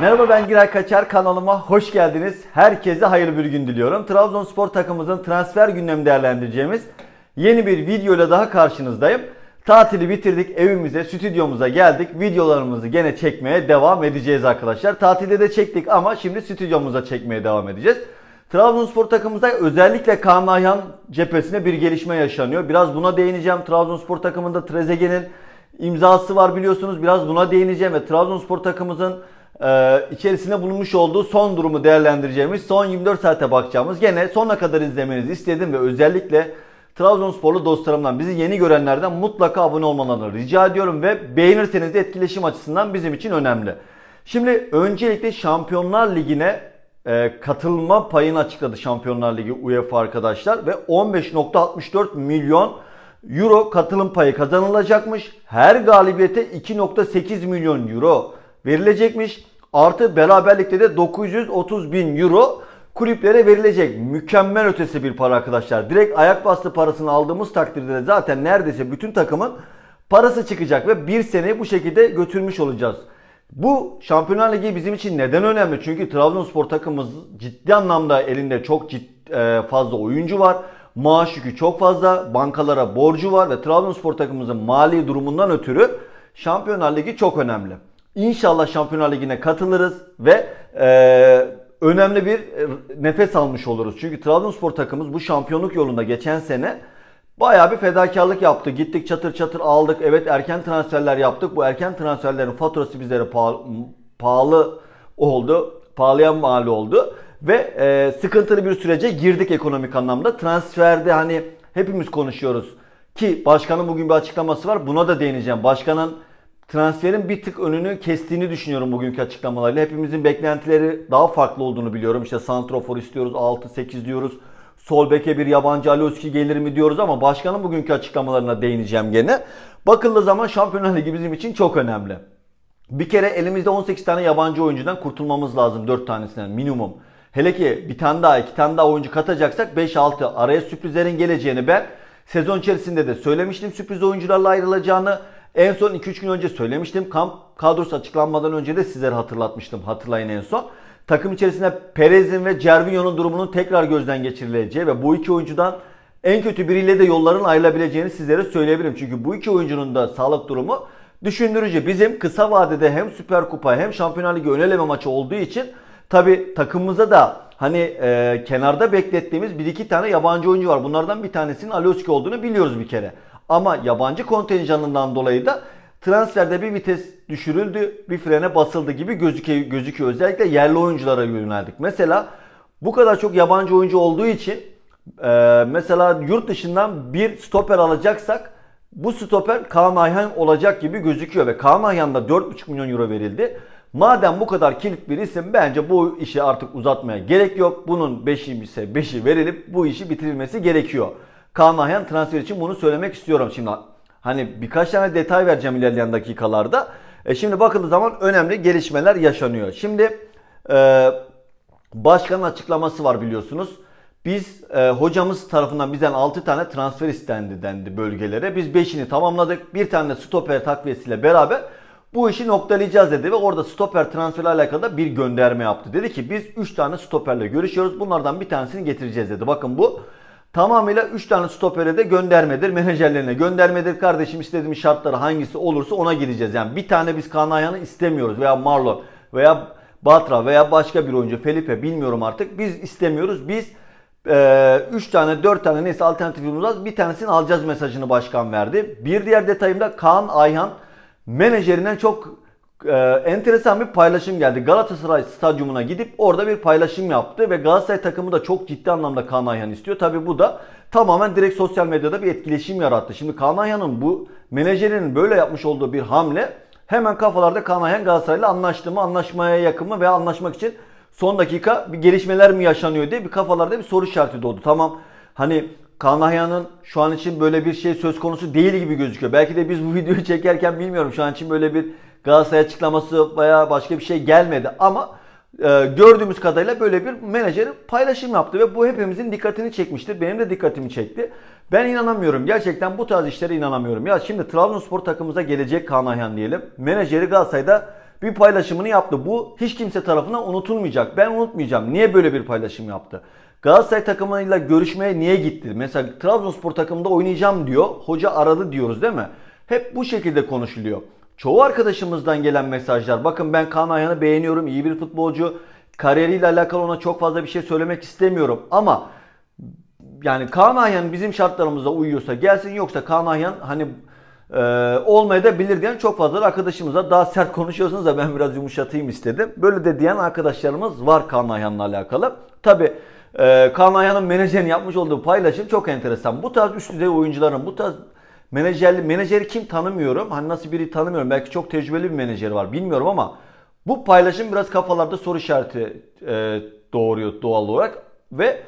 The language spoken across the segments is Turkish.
Merhaba ben Giray Kaçar kanalıma hoş geldiniz. Herkese hayırlı bir gün diliyorum. Trabzonspor takımımızın transfer gündemi değerlendireceğimiz yeni bir video ile daha karşınızdayım. Tatili bitirdik, evimize, stüdyomuza geldik. Videolarımızı gene çekmeye devam edeceğiz arkadaşlar. Tatilde de çektik ama şimdi stüdyomuza çekmeye devam edeceğiz. Trabzonspor takımımızda özellikle Kaan Ayhan cephesine bir gelişme yaşanıyor. Biraz buna değineceğim. Trabzonspor takımında Trezeguet'in imzası var biliyorsunuz. Biraz buna değineceğim ve Trabzonspor takımımızın e, içerisinde bulunmuş olduğu son durumu değerlendireceğimiz, son 24 saate bakacağımız gene sonuna kadar izlemenizi istedim ve özellikle Trabzonsporlu dostlarımdan, bizi yeni görenlerden mutlaka abone olmalarını rica ediyorum ve beğenirseniz de etkileşim açısından bizim için önemli. Şimdi öncelikle Şampiyonlar Ligi'ne e, katılma payını açıkladı Şampiyonlar Ligi UEFA arkadaşlar ve 15.64 milyon euro katılım payı kazanılacakmış. Her galibiyete 2.8 milyon euro verilecekmiş. Artı beraberlikte de 930 bin euro kulüplere verilecek. Mükemmel ötesi bir para arkadaşlar. Direkt ayak bastı parasını aldığımız takdirde de zaten neredeyse bütün takımın parası çıkacak ve bir seneyi bu şekilde götürmüş olacağız. Bu Şampiyonlar Ligi bizim için neden önemli? Çünkü Trabzonspor takımımız ciddi anlamda elinde çok ciddi, e, fazla oyuncu var. Maaş yükü çok fazla, bankalara borcu var ve Trabzonspor takımımızın mali durumundan ötürü Şampiyonlar Ligi çok önemli. İnşallah Şampiyonlar Ligi'ne katılırız ve e, önemli bir e, nefes almış oluruz. Çünkü Trabzonspor takımımız bu şampiyonluk yolunda geçen sene Bayağı bir fedakarlık yaptı. Gittik çatır çatır aldık. Evet erken transferler yaptık. Bu erken transferlerin faturası bizlere pahalı, oldu. Pahalıya mal oldu. Ve e, sıkıntılı bir sürece girdik ekonomik anlamda. Transferde hani hepimiz konuşuyoruz. Ki başkanın bugün bir açıklaması var. Buna da değineceğim. Başkanın transferin bir tık önünü kestiğini düşünüyorum bugünkü açıklamalarıyla. Hepimizin beklentileri daha farklı olduğunu biliyorum. İşte santrofor istiyoruz, 6-8 diyoruz. Sol beke bir yabancı Alioski gelir mi diyoruz ama başkanın bugünkü açıklamalarına değineceğim gene. Bakıldığı zaman Şampiyonlar Ligi bizim için çok önemli. Bir kere elimizde 18 tane yabancı oyuncudan kurtulmamız lazım 4 tanesinden minimum. Hele ki bir tane daha iki tane daha oyuncu katacaksak 5-6 araya sürprizlerin geleceğini ben sezon içerisinde de söylemiştim sürpriz oyuncularla ayrılacağını. En son 2-3 gün önce söylemiştim. Kamp kadrosu açıklanmadan önce de sizlere hatırlatmıştım. Hatırlayın en son. Takım içerisinde Perez'in ve Cervinho'nun durumunun tekrar gözden geçirileceği ve bu iki oyuncudan en kötü biriyle de yolların ayrılabileceğini sizlere söyleyebilirim. Çünkü bu iki oyuncunun da sağlık durumu düşündürücü. Bizim kısa vadede hem Süper Kupa hem Şampiyonlar Ligi öneleme maçı olduğu için tabi takımımıza da hani e, kenarda beklettiğimiz bir iki tane yabancı oyuncu var. Bunlardan bir tanesinin Alioski olduğunu biliyoruz bir kere. Ama yabancı kontenjanından dolayı da transferde bir vites düşürüldü, bir frene basıldı gibi gözüküyor. gözüküyor. Özellikle yerli oyunculara yöneldik. Mesela bu kadar çok yabancı oyuncu olduğu için e, mesela yurt dışından bir stoper alacaksak bu stoper Kaan Ayhan olacak gibi gözüküyor ve Kaan Ayhan'da 4,5 milyon euro verildi. Madem bu kadar kilit bir isim bence bu işi artık uzatmaya gerek yok. Bunun 5'i ise 5'i verilip bu işi bitirilmesi gerekiyor. Kaan Ayhan transfer için bunu söylemek istiyorum şimdi. Hani birkaç tane detay vereceğim ilerleyen dakikalarda. E şimdi bakıldığı zaman önemli gelişmeler yaşanıyor. Şimdi e, başkanın açıklaması var biliyorsunuz. Biz e, hocamız tarafından bizden 6 tane transfer istendi dendi bölgelere. Biz 5'ini tamamladık. Bir tane stoper takviyesiyle beraber bu işi noktalayacağız dedi ve orada stoper transferi alakalı da bir gönderme yaptı. Dedi ki biz 3 tane stoperle görüşüyoruz. Bunlardan bir tanesini getireceğiz dedi. Bakın bu Tamamıyla 3 tane stopere de göndermedir. Menajerlerine göndermedir. Kardeşim istediğim şartları hangisi olursa ona gideceğiz. Yani bir tane biz Kanayan'ı istemiyoruz veya Marlon veya Batra veya başka bir oyuncu Felipe bilmiyorum artık. Biz istemiyoruz. Biz 3 e, tane 4 tane neyse alternatifimiz var. Bir tanesini alacağız mesajını başkan verdi. Bir diğer detayım da Kaan Ayhan menajerinden çok e, enteresan bir paylaşım geldi. Galatasaray stadyumuna gidip orada bir paylaşım yaptı ve Galatasaray takımı da çok ciddi anlamda Kaan Ayhan istiyor. Tabi bu da tamamen direkt sosyal medyada bir etkileşim yarattı. Şimdi Kaan Ayhan'ın bu menajerinin böyle yapmış olduğu bir hamle hemen kafalarda Kaan Ayhan Galatasaray'la anlaştı mı, anlaşmaya yakın mı veya anlaşmak için son dakika bir gelişmeler mi yaşanıyor diye bir kafalarda bir soru işareti doğdu. Tamam hani Kaan Ayhan'ın şu an için böyle bir şey söz konusu değil gibi gözüküyor. Belki de biz bu videoyu çekerken bilmiyorum şu an için böyle bir Galatasaray açıklaması veya başka bir şey gelmedi ama e, gördüğümüz kadarıyla böyle bir menajer paylaşım yaptı ve bu hepimizin dikkatini çekmiştir. Benim de dikkatimi çekti. Ben inanamıyorum. Gerçekten bu tarz işlere inanamıyorum. Ya şimdi Trabzonspor takımımıza gelecek Kaan Ayhan diyelim. Menajeri Galatasaray'da bir paylaşımını yaptı. Bu hiç kimse tarafından unutulmayacak. Ben unutmayacağım. Niye böyle bir paylaşım yaptı? Galatasaray takımıyla görüşmeye niye gitti? Mesela Trabzonspor takımında oynayacağım diyor. Hoca aradı diyoruz değil mi? Hep bu şekilde konuşuluyor. Çoğu arkadaşımızdan gelen mesajlar. Bakın ben Kaan Ayhan'ı beğeniyorum. iyi bir futbolcu. Kariyeriyle alakalı ona çok fazla bir şey söylemek istemiyorum. Ama yani Kaan Ayhan bizim şartlarımıza uyuyorsa gelsin yoksa Kaan Ayhan hani e, olmaya da bilir diyen çok fazla arkadaşımıza daha sert konuşuyorsunuz da ben biraz yumuşatayım istedim. Böyle de diyen arkadaşlarımız var Kaan Ayhan'la alakalı. Tabi e, Kaan Ayhan'ın menajerin yapmış olduğu paylaşım çok enteresan. Bu tarz üst düzey oyuncuların bu tarz Menajerli, menajeri kim tanımıyorum. Hani nasıl biri tanımıyorum. Belki çok tecrübeli bir menajeri var bilmiyorum ama bu paylaşım biraz kafalarda soru işareti e, doğuruyor doğal olarak. Ve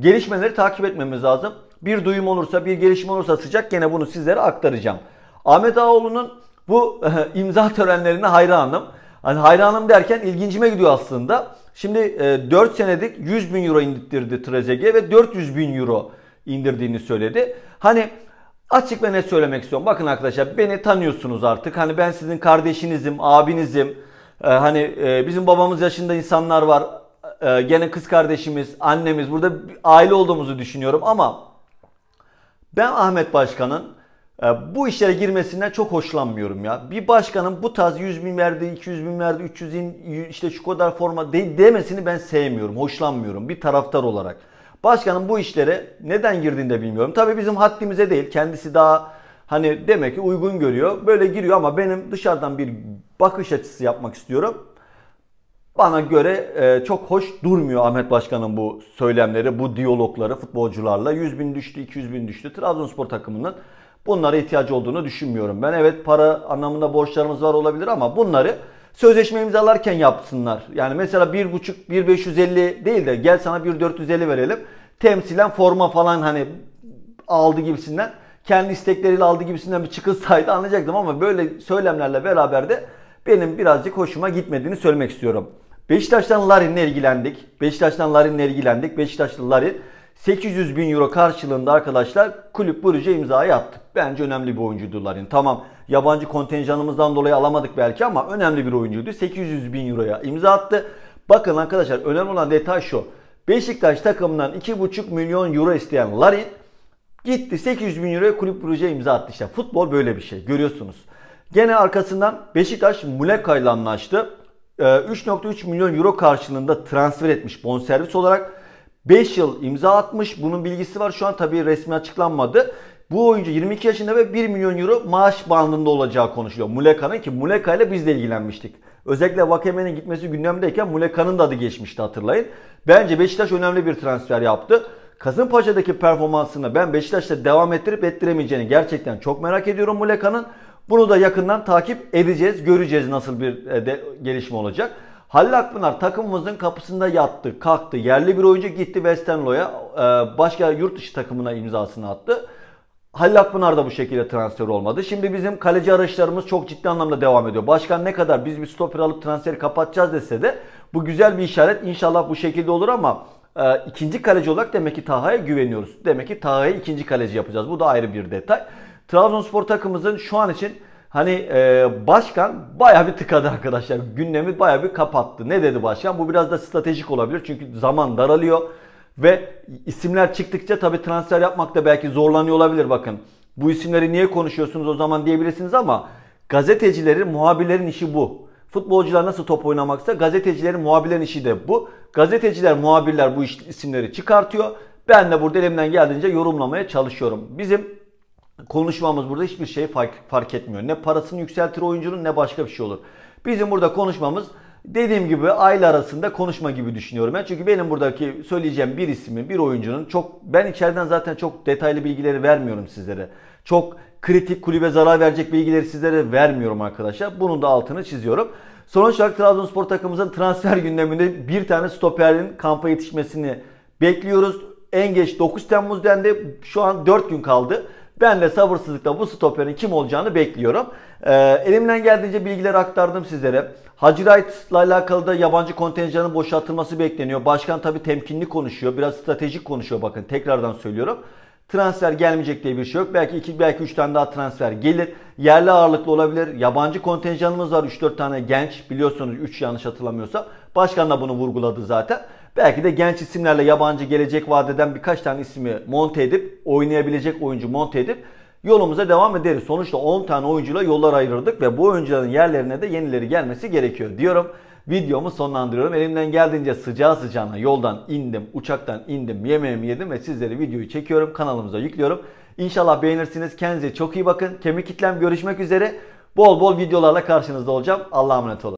gelişmeleri takip etmemiz lazım. Bir duyum olursa, bir gelişme olursa sıcak gene bunu sizlere aktaracağım. Ahmet Ağoğlu'nun bu e, imza törenlerine hayranım. Hani hayranım derken ilgincime gidiyor aslında. Şimdi e, 4 senedik 100 bin euro indirdi Trezeguet ve 400 bin euro indirdiğini söyledi. Hani Açık ve net söylemek istiyorum. Bakın arkadaşlar beni tanıyorsunuz artık. Hani ben sizin kardeşinizim, abinizim. Ee, hani e, bizim babamız yaşında insanlar var. Ee, gene kız kardeşimiz, annemiz. Burada aile olduğumuzu düşünüyorum ama ben Ahmet Başkan'ın e, bu işlere girmesinden çok hoşlanmıyorum ya. Bir başkanın bu tarz 100 bin verdi, 200 bin verdi, 300 bin işte şu kadar forma de, demesini ben sevmiyorum, hoşlanmıyorum bir taraftar olarak. Başkanın bu işlere neden girdiğini de bilmiyorum. Tabii bizim haddimize değil. Kendisi daha hani demek ki uygun görüyor. Böyle giriyor ama benim dışarıdan bir bakış açısı yapmak istiyorum. Bana göre e, çok hoş durmuyor Ahmet Başkan'ın bu söylemleri, bu diyalogları futbolcularla. 100 bin düştü, 200 bin düştü. Trabzonspor takımının bunlara ihtiyacı olduğunu düşünmüyorum. Ben evet para anlamında borçlarımız var olabilir ama bunları sözleşme imzalarken yapsınlar. Yani mesela 1.5 1.550 değil de gel sana 1.450 verelim. Temsilen forma falan hani aldı gibisinden kendi istekleriyle aldı gibisinden bir çıkılsaydı anlayacaktım ama böyle söylemlerle beraber de benim birazcık hoşuma gitmediğini söylemek istiyorum. Beşiktaş'tan Larin'le ilgilendik. Beşiktaş'tan Larin'le ilgilendik. Beşiktaşlı Larin 800 bin euro karşılığında arkadaşlar kulüp Bruges'e imzayı attı. Bence önemli bir oyuncuydular. Yani tamam yabancı kontenjanımızdan dolayı alamadık belki ama önemli bir oyuncuydu. 800 bin euroya imza attı. Bakın arkadaşlar önemli olan detay şu. Beşiktaş takımından 2,5 milyon euro isteyen Larin gitti 800 bin euroya kulüp Bruges'e imza attı. İşte futbol böyle bir şey görüyorsunuz. Gene arkasından Beşiktaş Muleka ile anlaştı. 3.3 ee, milyon euro karşılığında transfer etmiş bonservis olarak. 5 yıl imza atmış. Bunun bilgisi var. Şu an tabii resmi açıklanmadı. Bu oyuncu 22 yaşında ve 1 milyon euro maaş bandında olacağı konuşuluyor. Muleka'nın ki Muleka ile biz de ilgilenmiştik. Özellikle Vakame'nin gitmesi gündemdeyken Muleka'nın da adı geçmişti hatırlayın. Bence Beşiktaş önemli bir transfer yaptı. Kasımpaşa'daki performansını ben Beşiktaş'ta devam ettirip ettiremeyeceğini gerçekten çok merak ediyorum Muleka'nın. Bunu da yakından takip edeceğiz, göreceğiz nasıl bir e, gelişme olacak. Halil Akpınar takımımızın kapısında yattı, kalktı. Yerli bir oyuncu gitti West Hamlo'ya. E, başka yurt dışı takımına imzasını attı. Halil Akpınar da bu şekilde transfer olmadı. Şimdi bizim kaleci arayışlarımız çok ciddi anlamda devam ediyor. Başkan ne kadar biz bir stoper alıp transferi kapatacağız dese de bu güzel bir işaret. İnşallah bu şekilde olur ama e, ikinci kaleci olarak demek ki Taha'ya güveniyoruz. Demek ki Taha'yı ikinci kaleci yapacağız. Bu da ayrı bir detay. Trabzonspor takımımızın şu an için Hani e, başkan baya bir tıkadı arkadaşlar. Gündemi baya bir kapattı. Ne dedi başkan? Bu biraz da stratejik olabilir. Çünkü zaman daralıyor. Ve isimler çıktıkça tabii transfer yapmakta belki zorlanıyor olabilir bakın. Bu isimleri niye konuşuyorsunuz o zaman diyebilirsiniz ama gazetecilerin, muhabirlerin işi bu. Futbolcular nasıl top oynamaksa gazetecilerin, muhabirlerin işi de bu. Gazeteciler, muhabirler bu isimleri çıkartıyor. Ben de burada elimden geldiğince yorumlamaya çalışıyorum. Bizim konuşmamız burada hiçbir şey fark, fark etmiyor. Ne parasını yükseltir oyuncunun ne başka bir şey olur. Bizim burada konuşmamız dediğim gibi aile arasında konuşma gibi düşünüyorum. Yani çünkü benim buradaki söyleyeceğim bir ismin, bir oyuncunun çok ben içeriden zaten çok detaylı bilgileri vermiyorum sizlere. Çok kritik kulübe zarar verecek bilgileri sizlere vermiyorum arkadaşlar. Bunun da altını çiziyorum. Sonuç olarak Trabzonspor takımımızın transfer gündeminde bir tane stoperin kampa yetişmesini bekliyoruz. En geç 9 Temmuz'den de Şu an 4 gün kaldı. Ben de sabırsızlıkla bu stoperin kim olacağını bekliyorum. Ee, elimden geldiğince bilgiler aktardım sizlere. Hacı Wright'la alakalı da yabancı kontenjanın boşaltılması bekleniyor. Başkan tabi temkinli konuşuyor. Biraz stratejik konuşuyor bakın tekrardan söylüyorum. Transfer gelmeyecek diye bir şey yok. Belki 2 belki 3 tane daha transfer gelir. Yerli ağırlıklı olabilir. Yabancı kontenjanımız var 3-4 tane genç biliyorsunuz 3 yanlış hatırlamıyorsa. Başkan da bunu vurguladı zaten. Belki de genç isimlerle yabancı gelecek vadeden birkaç tane ismi monte edip oynayabilecek oyuncu monte edip yolumuza devam ederiz. Sonuçta 10 tane oyuncuyla yollar ayırırdık ve bu oyuncuların yerlerine de yenileri gelmesi gerekiyor diyorum. Videomu sonlandırıyorum. Elimden geldiğince sıcağı sıcağına yoldan indim, uçaktan indim, yemeğimi yedim ve sizleri videoyu çekiyorum. Kanalımıza yüklüyorum. İnşallah beğenirsiniz. Kendinize çok iyi bakın. Kemik kitlem görüşmek üzere. Bol bol videolarla karşınızda olacağım. Allah'a emanet olun.